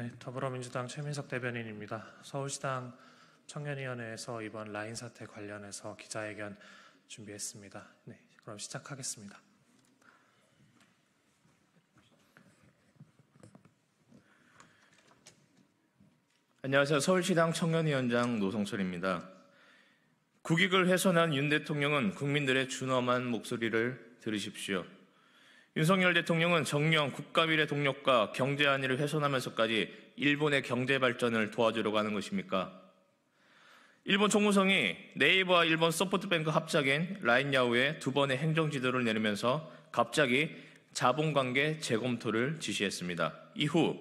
네, 더불어민주당 최민석 대변인입니다. 서울시당 청년위원회에서 이번 라인 사태 관련해서 기자회견 준비했습니다. 네, 그럼 시작하겠습니다. 안녕하세요. 서울시당 청년위원장 노성철입니다. 국익을 훼손한 윤 대통령은 국민들의 준엄한 목소리를 들으십시오. 윤석열 대통령은 정령 국가미래 동력과 경제 안위를 훼손하면서까지 일본의 경제 발전을 도와주려고 하는 것입니까? 일본 총무성이 네이버와 일본 서포트뱅크 합작인 라인야후에 두 번의 행정 지도를 내리면서 갑자기 자본관계 재검토를 지시했습니다. 이후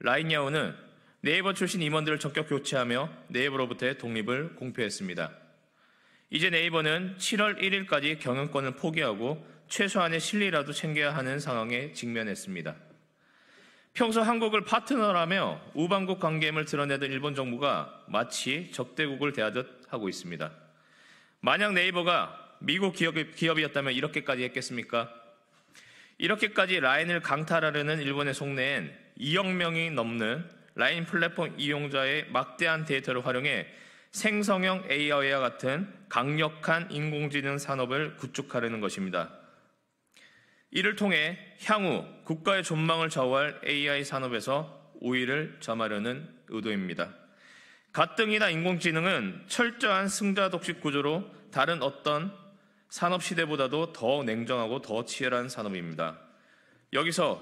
라인야후는 네이버 출신 임원들을 적격 교체하며 네이버로부터의 독립을 공표했습니다. 이제 네이버는 7월 1일까지 경영권을 포기하고 최소한의 실리라도 챙겨야 하는 상황에 직면했습니다. 평소 한국을 파트너라며 우방국 관계임을 드러내던 일본 정부가 마치 적대국을 대하듯 하고 있습니다. 만약 네이버가 미국 기업, 이었다면 이렇게까지 했겠습니까? 이렇게까지 라인을 강탈하려는 일본의 속내엔 2억 명이 넘는 라인 플랫폼 이용자의 막대한 데이터를 활용해 생성형 AI와 같은 강력한 인공지능 산업을 구축하려는 것입니다. 이를 통해 향후 국가의 존망을 좌우할 AI 산업에서 우위를 점하려는 의도입니다. 가뜩이나 인공지능은 철저한 승자 독식 구조로 다른 어떤 산업 시대보다도 더 냉정하고 더 치열한 산업입니다. 여기서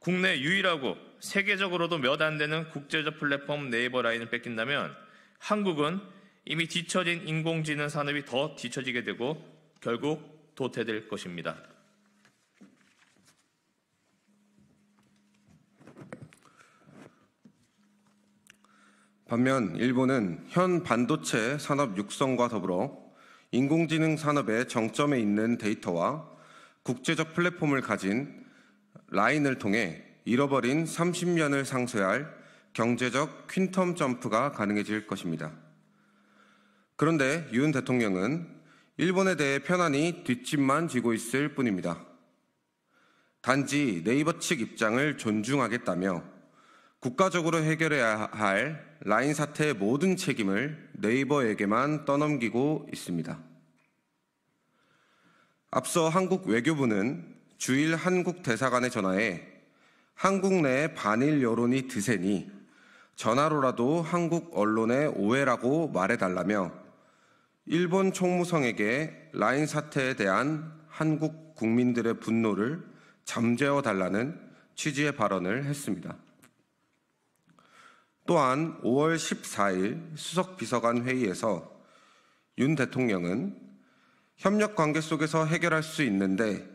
국내 유일하고 세계적으로도 몇 안 되는 국제적 플랫폼 네이버 라인을 뺏긴다면 한국은 이미 뒤처진 인공지능 산업이 더 뒤처지게 되고 결국 도태될 것입니다. 반면 일본은 현 반도체 산업 육성과 더불어 인공지능 산업의 정점에 있는 데이터와 국제적 플랫폼을 가진 라인을 통해 잃어버린 30년을 상쇄할 경제적 퀸텀 점프가 가능해질 것입니다. 그런데 윤 대통령은 일본에 대해 편안히 뒷짐만 지고 있을 뿐입니다. 단지 네이버 측 입장을 존중하겠다며 국가적으로 해결해야 할 라인 사태의 모든 책임을 네이버에게만 떠넘기고 있습니다. 앞서 한국 외교부는 주일 한국 대사관에 전화해 한국 내 반일 여론이 드세니 전화로라도 한국 언론의 오해라고 말해달라며 일본 총무성에게 라인 사태에 대한 한국 국민들의 분노를 잠재워 달라는 취지의 발언을 했습니다. 또한 5월 14일 수석 비서관 회의에서 윤 대통령은 협력 관계 속에서 해결할 수 있는데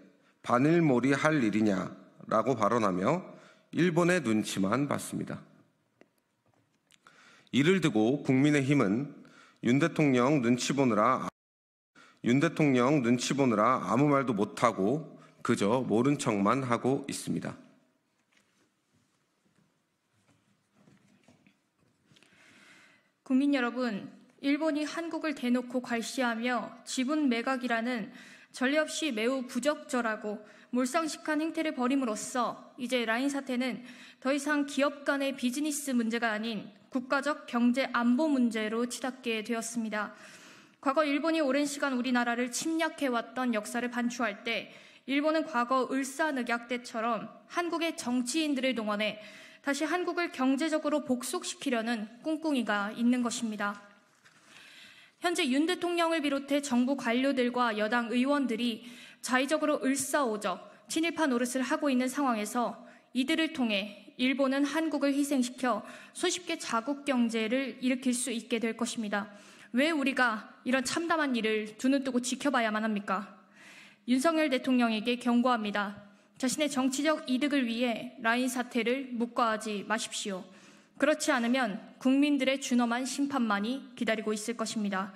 반일몰이 할 일이냐라고 발언하며 일본의 눈치만 봤습니다. 이를 두고 국민의힘은 윤 대통령 눈치 보느라 아, 윤 대통령 눈치 보느라 아무 말도 못하고 그저 모른 척만 하고 있습니다. 국민 여러분, 일본이 한국을 대놓고 괄시하며 지분 매각이라는 전례 없이 매우 부적절하고 몰상식한 행태를 벌임으로써 이제 라인 사태는 더 이상 기업 간의 비즈니스 문제가 아닌 국가적 경제 안보 문제로 치닫게 되었습니다. 과거 일본이 오랜 시간 우리나라를 침략해왔던 역사를 반추할 때 일본은 과거 을사늑약 때처럼 한국의 정치인들을 동원해 다시 한국을 경제적으로 복속시키려는 꿍꿍이가 있는 것입니다. 현재 윤 대통령을 비롯해 정부 관료들과 여당 의원들이 자의적으로 을사오적 친일파 노릇을 하고 있는 상황에서 이들을 통해 일본은 한국을 희생시켜 손쉽게 자국 경제를 일으킬 수 있게 될 것입니다. 왜 우리가 이런 참담한 일을 두 눈 뜨고 지켜봐야만 합니까? 윤석열 대통령에게 경고합니다. 자신의 정치적 이득을 위해 라인 사태를 묵과하지 마십시오. 그렇지 않으면 국민들의 준엄한 심판만이 기다리고 있을 것입니다.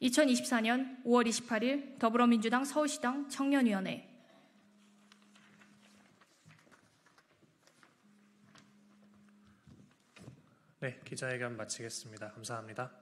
2024년 5월 28일 더불어민주당 서울시당 청년위원회 네, 기자회견 마치겠습니다. 감사합니다.